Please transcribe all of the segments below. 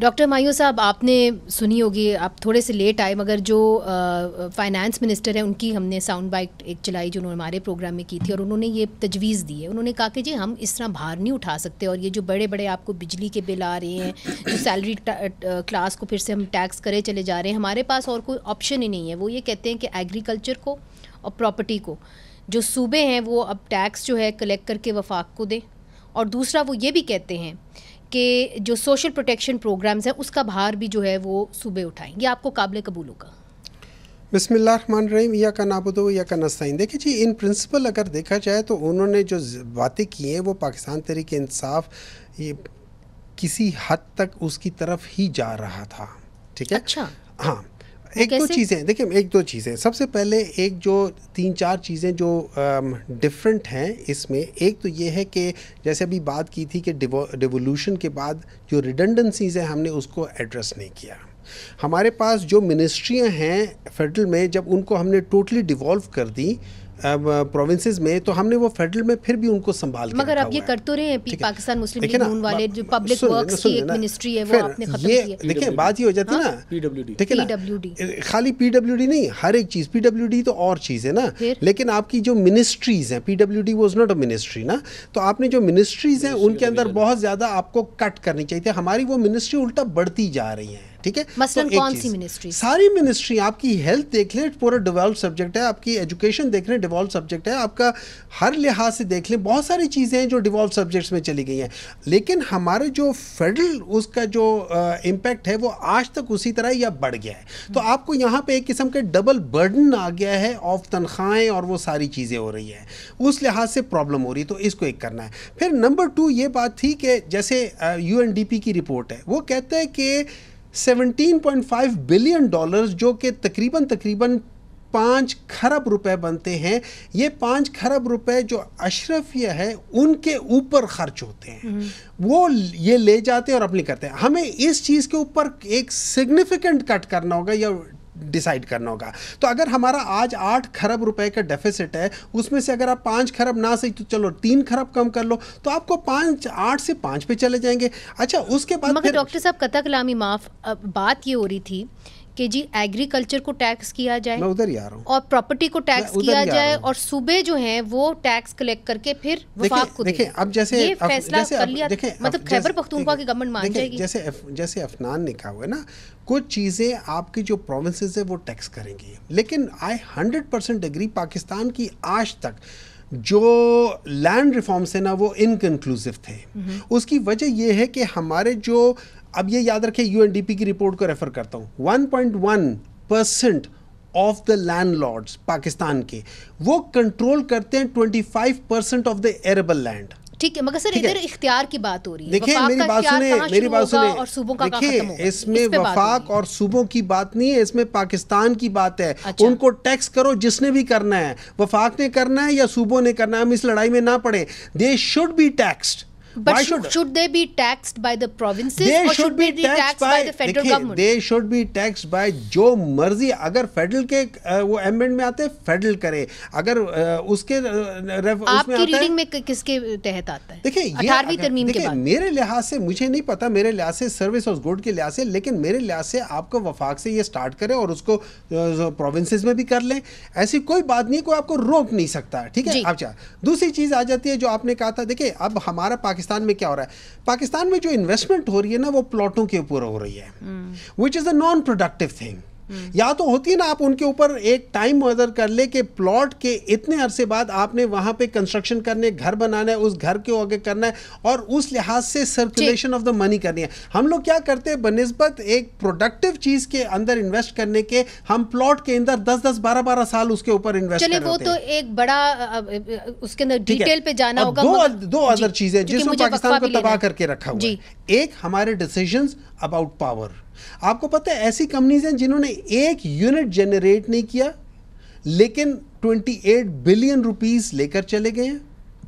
Doctor मायू साहब आपने सुनी होगी आप थोड़े से लेट आए मगर जो फाइनेंस मिनिस्टर हैं उनकी हमने साउंड बाइक एक चलाई जो उन्होंने हमारे प्रोग्राम में की थी और उन्होंने ये तजवीज़ दी है उन्होंने कहा कि जी हम इस तरह भार नहीं उठा सकते और ये जो बड़े बड़े आपको बिजली के बिल आ रहे हैं जो सैलरी क्लास को फिर से हम टैक्स करे चले जा रहे हैं हमारे पास और कोई ऑप्शन ही नहीं है वो ये कहते हैं कि एग्रीकल्चर को और प्रॉपर्टी को जो सूबे हैं वो अब टैक्स जो है कलेक्ट करके वफाक को दें और दूसरा वो ये भी कहते हैं के जो सोशल प्रोटेक्शन प्रोग्राम्स हैं उसका भार भी जो है वो सुबह उठाएँ ये आपको काबिल कबूल होगा बसमीम या का नाबुदो या का नस्ताइन देखिए जी इन प्रिंसिपल अगर देखा जाए तो उन्होंने जो बातें की हैं वो पाकिस्तान तरीके इंसाफ ये किसी हद तक उसकी तरफ ही जा रहा था ठीक है अच्छा हाँ तो एक दो चीज़ें देखिए एक दो चीज़ें सबसे पहले एक जो तीन चार चीज़ें जो डिफरेंट हैं इसमें एक तो ये है कि जैसे अभी बात की थी कि डिवोल्यूशन के बाद जो रिडंडेंसीज हैं हमने उसको एड्रेस नहीं किया हमारे पास जो मिनिस्ट्रियां हैं फेडरल में जब उनको हमने टोटली डिवॉल्व कर दी प्रोविंसेस में तो हमने वो फेडरल में फिर भी उनको संभाल मगर अब ये करते तो रहे हैं पाकिस्तान मुस्लिम लीग वाले जो पब्लिक वर्क्स की एक मिनिस्ट्री है वो आपने खत्म ये देखिए बात ये हो जाती है हाँ। ना पीडब्ल्यूडी ठीक है ना खाली पीडब्ल्यूडी नहीं हर एक चीज पीडब्ल्यूडी तो और चीज है ना लेकिन आपकी जो मिनिस्ट्रीज है PWD was not a ministry ना तो आपने जो मिनिस्ट्रीज है उनके तो अंदर बहुत ज्यादा आपको कट करनी चाहिए हमारी वो मिनिस्ट्री उल्टा बढ़ती जा रही है ठीक है मसलन तो कौन सी मिनिस्ट्री सारी मिनिस्ट्री आपकी हेल्थ देख लें पूरा डिवॉल्व सब्जेक्ट है आपकी एजुकेशन देख लें डिवॉल्व सब्जेक्ट है आपका हर लिहाज से देख लें बहुत सारी चीज़ें हैं जो डिवॉल्व सब्जेक्ट्स में चली गई हैं लेकिन हमारे जो फेडरल उसका जो इम्पैक्ट है वो आज तक उसी तरह या बढ़ गया है तो हम्म। आपको यहाँ पर एक किस्म के डबल बर्डन आ गया है ऑफ तनख्वाहें और वो सारी चीज़ें हो रही हैं उस लिहाज से प्रॉब्लम हो रही है तो इसको एक करना है फिर नंबर टू ये बात थी कि जैसे यू की रिपोर्ट है वो कहते हैं कि 17.5 बिलियन डॉलर्स जो कि तकरीबन तकरीबन पाँच खरब रुपए बनते हैं ये पाँच खरब रुपए जो अशरफिया है उनके ऊपर खर्च होते हैं हम्म। वो ये ले जाते हैं और अपनी करते हैं हमें इस चीज़ के ऊपर एक सिग्निफिकेंट कट करना होगा या डिसाइड करना होगा तो अगर हमारा आज आठ खरब रुपए का डेफिसिट है उसमें से अगर आप पाँच खरब ना सही तो चलो तीन खरब कम कर लो तो आपको पाँच आठ से पाँच पे चले जाएंगे अच्छा उसके बाद डॉक्टर साहब कथा कलामी माफ बात ये हो रही थी कि जी एग्रीकल्चर को टैक्स किया जाए मैं उधर ही आ रहा हूँ और प्रॉपर्टी को टैक्स किया जाए और सूबे जो है वो टैक्स कलेक्ट करके फिर वफाक को देखे अब जैसे ये फैसला कर लिया मतलब खैबर पख्तूनख्वा की गवर्नमेंट मान जाएगी जैसे जैसे अफनान ने कहा हुआ है ना कुछ चीज़ें आपकी जो प्रोविंसेस है वो टैक्स करेंगी लेकिन I hundred percent agree Pakistan की आज तक जो लैंड रिफॉर्म्स है ना वो इनकनक्लूसिव थे हम्म। उसकी वजह ये है कि हमारे जो अब ये याद रखें यूएनडीपी की रिपोर्ट को रेफर करता हूँ 1.1 percent of the land Pakistan के वो कंट्रोल करते हैं 25 percent of the arable land ठीक है मगर सर इधर इख्तियार की बात हो रही है देखिए मेरी बात सुने मेरी बात सुने और सूबों का देखिए इसमें इस वफाक और सूबों की बात नहीं है इसमें पाकिस्तान की बात है अच्छा। उनको टैक्स करो जिसने भी करना है वफाक ने करना है या सूबों ने करना है हम इस लड़ाई में ना पड़े they should be taxed But Why should, should they be taxed by the provinces they or should should be, be taxed, taxed by, by the federal government? They should be taxed by जो मर्जी अगर federal के वो एमबेंड में आते federal करे अगर उसके आपकी रीडिंग में किसके तहत आता है देखिए अठारहवीं तरमीम के बाद मेरे लिहाज से मुझे नहीं पता मेरे लिहाज से सर्विस और गुड के लिहाज से लेकिन मेरे लिहाज से आपको वफाक से ये स्टार्ट करें और उसको प्रोविंसेस में भी कर लें ऐसी कोई बात नहीं कोई आपको रोक नहीं सकता ठीक है अच्छा दूसरी चीज आ जाती है जो आपने कहा था देखिए अब हमारा पाकिस्तान पाकिस्तान में क्या हो रहा है पाकिस्तान में जो इन्वेस्टमेंट हो रही है ना वो प्लॉटों के ऊपर हो रही है which is a non productive thing hmm. या तो होती है ना आप उनके ऊपर एक टाइम मदर कर ले कि प्लॉट के इतने अरसे बाद आपने वहां पे कंस्ट्रक्शन करने घर बनाना है उस घर के आगे करना है और उस लिहाज से सर्कुलेशन ऑफ द मनी करनी है हम लोग क्या करते हैं बनस्बत एक प्रोडक्टिव चीज़ के अंदर इन्वेस्ट करने के हम प्लॉट के अंदर दस दस बारह बारह साल उसके ऊपर इन्वेस्ट चले वो तो एक बड़ा उसके अंदर डिटेल पे जाना होगा दो दो अदर चीजें जिसमें पाकिस्तान को तबाह करके रखा हुआ है एक हमारे डिसीजंस अबाउट पावर आपको पता है ऐसी कंपनीज हैं जिन्होंने एक यूनिट जनरेट नहीं किया लेकिन 28 बिलियन रुपीस लेकर चले गए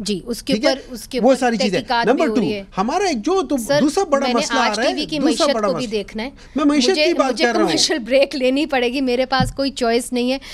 जी उसके ऊपर उसके वो सारी चीजें नंबर टू हमारा एक जो तो दूसरा बड़ा मसला आ रहा है दूसरा बड़ा को भी देखना है मैं मीशत की बात कर रहा हूँ ब्रेक लेनी पड़ेगी मेरे पास कोई चॉइस नहीं है